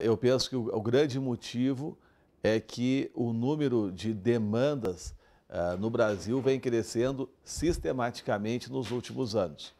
Eu penso que o, grande motivo é que o número de demandas uh, no Brasil vem crescendo sistematicamente nos últimos anos.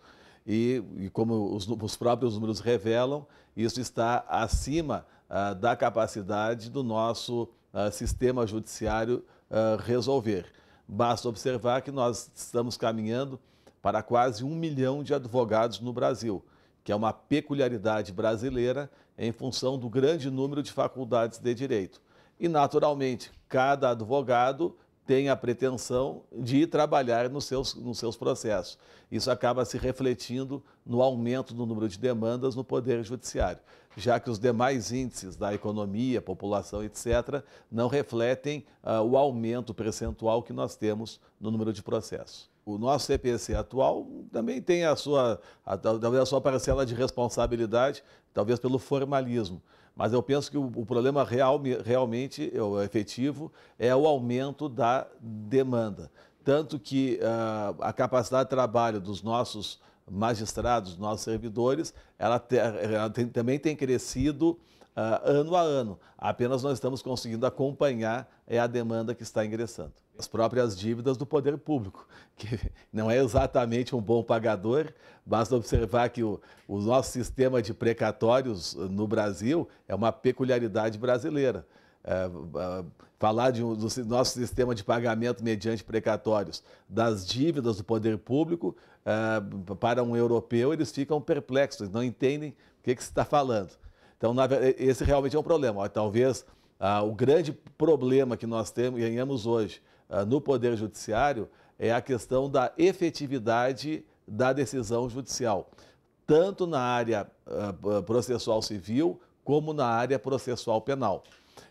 E, e como os, os, próprios números revelam, isso está acima uh, da capacidade do nosso uh, sistema judiciário ah, resolver. Basta observar que nós estamos caminhando para quase um milhão de advogados no Brasil que é uma peculiaridade brasileira em função do grande número de faculdades de direito. E, naturalmente, cada advogado tem a pretensão de trabalhar nos seus, nos seus processos. Isso acaba se refletindo no aumento do número de demandas no Poder Judiciário, já que os demais índices da economia, população, etc., não refletem uh, o aumento percentual que nós temos no número de processos o nosso CPC atual também tem a sua, a, talvez a sua parcela de responsabilidade, talvez pelo formalismo. Mas eu penso que o, o problema real, realmente, é o efetivo, é o aumento da demanda. Tanto que uh, a capacidade de trabalho dos nossos magistrados, dos nossos servidores, ela, te, ela tem, também tem crescido uh, ano a ano. Apenas nós estamos conseguindo acompanhar é a demanda que está ingressando. As próprias dívidas do poder público, que não é exatamente um bom pagador, basta observar que o, o nosso sistema de precatórios ah, no Brasil é uma peculiaridade brasileira. É, ah, falar de, do nosso sistema de pagamento mediante precatórios das dívidas do poder público para um europeu, eles ficam perplexos, não entendem o que, que se está falando. Então, esse realmente é um problema. Talvez ah, o grande problema que nós temos, ganhamos hoje ah, no Poder Judiciário é a questão da efetividade da decisão judicial, tanto na área ah, processual civil como na área processual penal.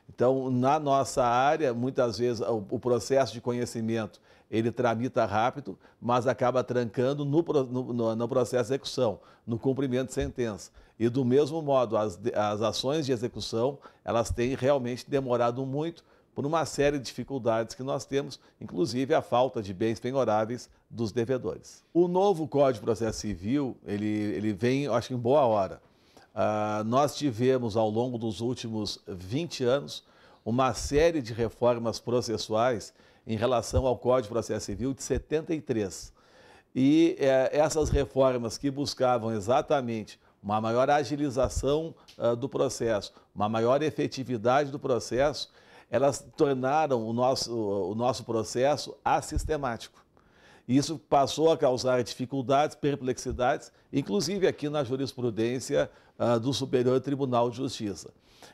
Então, na nossa área, muitas vezes o processo de conhecimento ele tramita rápido, mas acaba trancando no, no, no, processo de execução, no cumprimento de sentença. E do mesmo modo, as, as ações de execução, elas têm realmente demorado muito por uma série de dificuldades que nós temos, inclusive a falta de bens penhoráveis dos devedores. O novo Código de Processo Civil, ele, ele vem, acho que em boa hora. Ah, nós tivemos, ao longo dos últimos 20 anos, uma série de reformas processuais em relação ao Código de Processo Civil de 73. E é, essas reformas que buscavam exatamente uma maior agilização uh, do processo, uma maior efetividade do processo, elas tornaram o nosso, o nosso processo assistemático isso passou a causar dificuldades, perplexidades, inclusive aqui na jurisprudência uh, do Superior Tribunal de Justiça.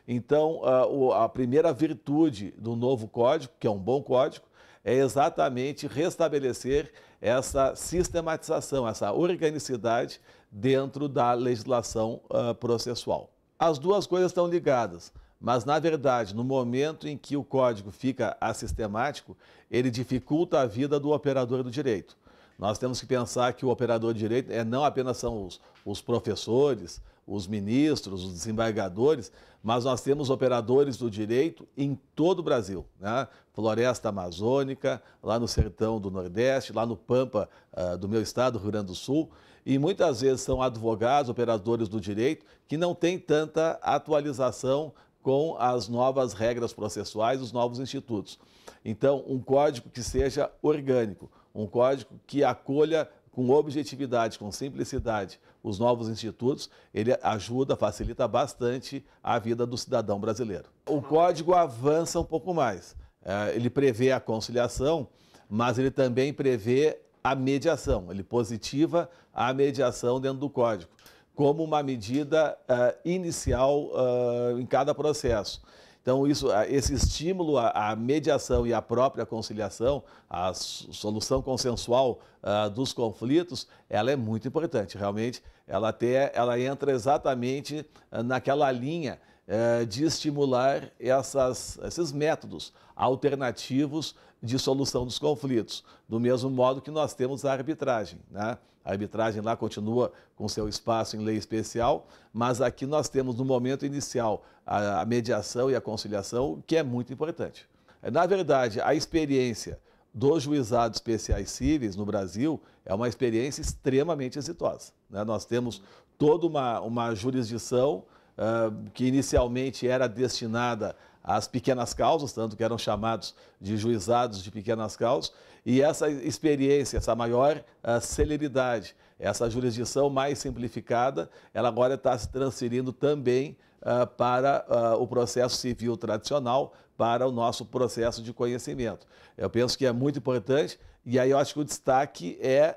Então, uh, a primeira virtude do novo código, que é um bom código, é exatamente restabelecer essa sistematização, essa organicidade dentro da legislação uh, processual. As duas coisas estão ligadas. Mas, na verdade, no momento em que o código fica assistemático, ele dificulta a vida do operador do direito. Nós temos que pensar que o operador de direito é não apenas são os, os professores, os ministros, os desembargadores, mas nós temos operadores do direito em todo o Brasil. Né? Floresta Amazônica, lá no sertão do Nordeste, lá no Pampa uh, do meu estado, Rio Grande do Sul. E muitas vezes são advogados, operadores do direito, que não têm tanta atualização com as novas regras processuais, os novos institutos. Então, um código que seja orgânico, um código que acolha com objetividade, com simplicidade, os novos institutos, ele ajuda, facilita bastante a vida do cidadão brasileiro. O código avança um pouco mais. É, ele prevê a conciliação, mas ele também prevê a mediação. Ele positiva a mediação dentro do código como uma medida uh, inicial uh, em cada processo. Então, isso, eh, esse estímulo à, mediação e à própria conciliação, à solução consensual uh, dos conflitos, ela é muito importante. Realmente, ela, até, ela entra exatamente naquela linha uh, de estimular essas, esses métodos alternativos de solução dos conflitos, do mesmo modo que nós temos a arbitragem. Né? A arbitragem lá continua com seu espaço em lei especial, mas aqui nós temos no momento inicial a, mediação e a conciliação, que é muito importante. É, na verdade, a experiência dos juizados especiais cíveis no Brasil é uma experiência extremamente exitosa. Né? Nós temos toda uma, uma jurisdição uh, que inicialmente era destinada as pequenas causas, tanto que eram chamados de juizados de pequenas causas, e essa experiência, essa maior ah, celeridade, essa jurisdição mais simplificada, ela agora está se transferindo também uh, para uh, o processo civil tradicional, para o nosso processo de conhecimento. Eu penso que é muito importante, e aí eu acho que o destaque é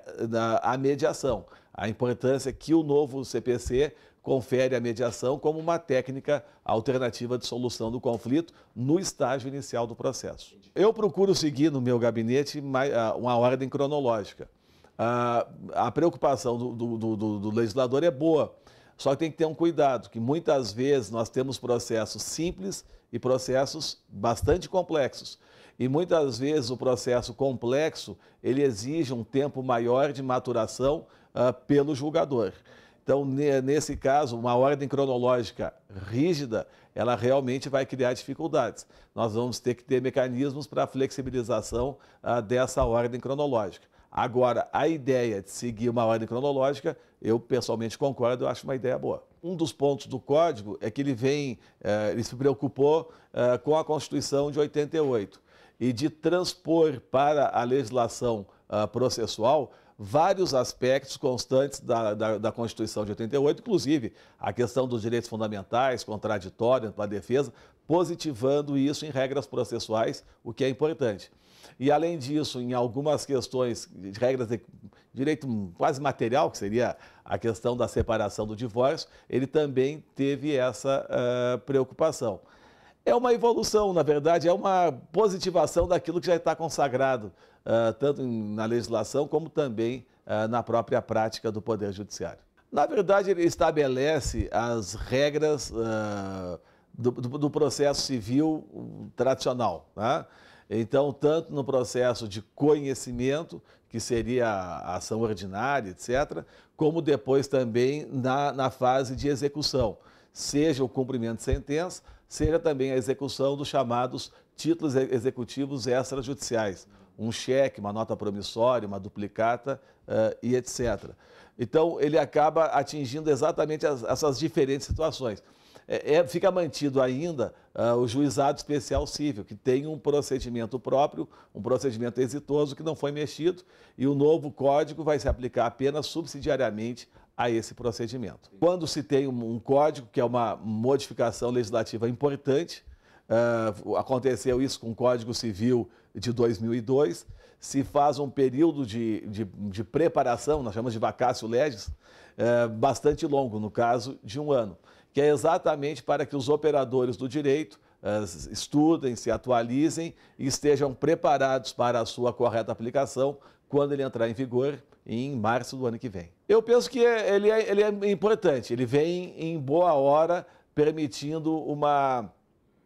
a mediação, a importância que o novo CPC confere a mediação como uma técnica alternativa de solução do conflito no estágio inicial do processo. Eu procuro seguir no meu gabinete ah, uma ordem cronológica. Ah, a preocupação do, do, do, do legislador é boa, só que tem que ter um cuidado, que muitas vezes nós temos processos simples e processos bastante complexos. E muitas vezes o processo complexo, ele exige um tempo maior de maturação uh, pelo julgador. Então, nesse caso, uma ordem cronológica rígida, ela realmente vai criar dificuldades. Nós vamos ter que ter mecanismos para a flexibilização ah, dessa ordem cronológica. Agora, a ideia de seguir uma ordem cronológica, eu pessoalmente concordo, eu acho uma ideia boa. Um dos pontos do código é que ele vem, eh, ele se preocupou eh, com a Constituição de 88 e de transpor para a legislação ah, processual vários aspectos constantes da, da, da, Constituição de 88, inclusive a questão dos direitos fundamentais, contraditório para a defesa, positivando isso em regras processuais, o que é importante. E, além disso, em algumas questões de regras de direito quase material, que seria a questão da separação do divórcio, ele também teve essa uh, preocupação. É uma evolução, na verdade, é uma positivação daquilo que já está consagrado ah, tanto na legislação como também ah, na própria prática do Poder Judiciário. Na verdade, ele estabelece as regras ah, do, do, processo civil tradicional. Né? Então, tanto no processo de conhecimento, que seria a ação ordinária, etc., como depois também na, na fase de execução, seja o cumprimento de sentença, seja também a execução dos chamados títulos executivos extrajudiciais, um cheque, uma nota promissória, uma duplicata uh, e etc. Então, ele acaba atingindo exatamente as, essas diferentes situações. É, é, fica mantido ainda uh, o juizado especial civil, que tem um procedimento próprio, um procedimento exitoso que não foi mexido, e o novo código vai se aplicar apenas subsidiariamente a esse procedimento. Quando se tem um, um código, que é uma modificação legislativa importante, uh, aconteceu isso com o Código Civil de 2002, se faz um período de, de, de preparação, nós chamamos de vacácio legis, é, bastante longo, no caso de um ano, que é exatamente para que os operadores do direito é, estudem, se atualizem e estejam preparados para a sua correta aplicação quando ele entrar em vigor em março do ano que vem. Eu penso que é, ele é, ele é importante, ele vem em boa hora permitindo uma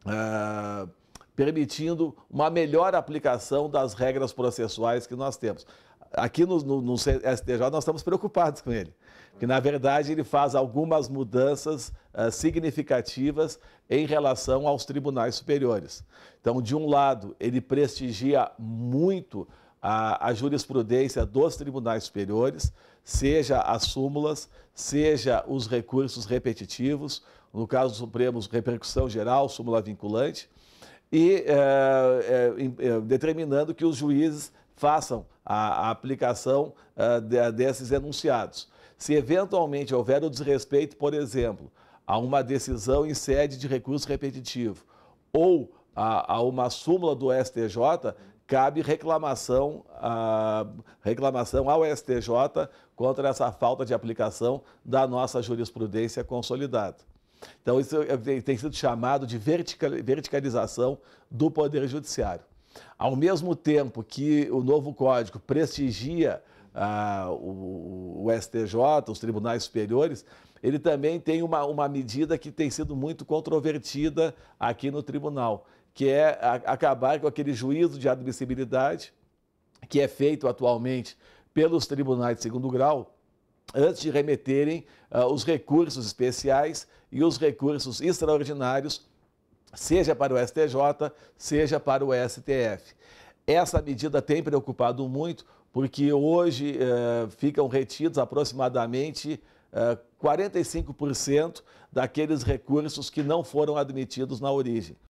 uh, permitindo uma melhor aplicação das regras processuais que nós temos. Aqui no, no, no STJ nós estamos preocupados com ele, porque na verdade ele faz algumas mudanças uh, significativas em relação aos tribunais superiores. Então, de um lado, ele prestigia muito a, a jurisprudência dos tribunais superiores, seja as súmulas, seja os recursos repetitivos, no caso do Supremo, repercussão geral, súmula vinculante e é, determinando que os juízes façam a, a aplicação de, desses enunciados. Se eventualmente houver o desrespeito, por exemplo, a uma decisão em sede de recurso repetitivo ou a, a uma súmula do STJ, cabe reclamação, a, ah, reclamação ao STJ contra essa falta de aplicação da nossa jurisprudência consolidada. Então, isso é, tem sido chamado de verticalização do Poder Judiciário. Ao mesmo tempo que o novo Código prestigia ah, o, o, STJ, os tribunais superiores, ele também tem uma, uma medida que tem sido muito controvertida aqui no tribunal, que é a, acabar com aquele juízo de admissibilidade que é feito atualmente pelos tribunais de segundo grau, antes de remeterem uh, os recursos especiais e os recursos extraordinários, seja para o STJ, seja para o STF. Essa medida tem preocupado muito, porque hoje uh, ficam retidos aproximadamente uh, eh, 45% daqueles recursos que não foram admitidos na origem.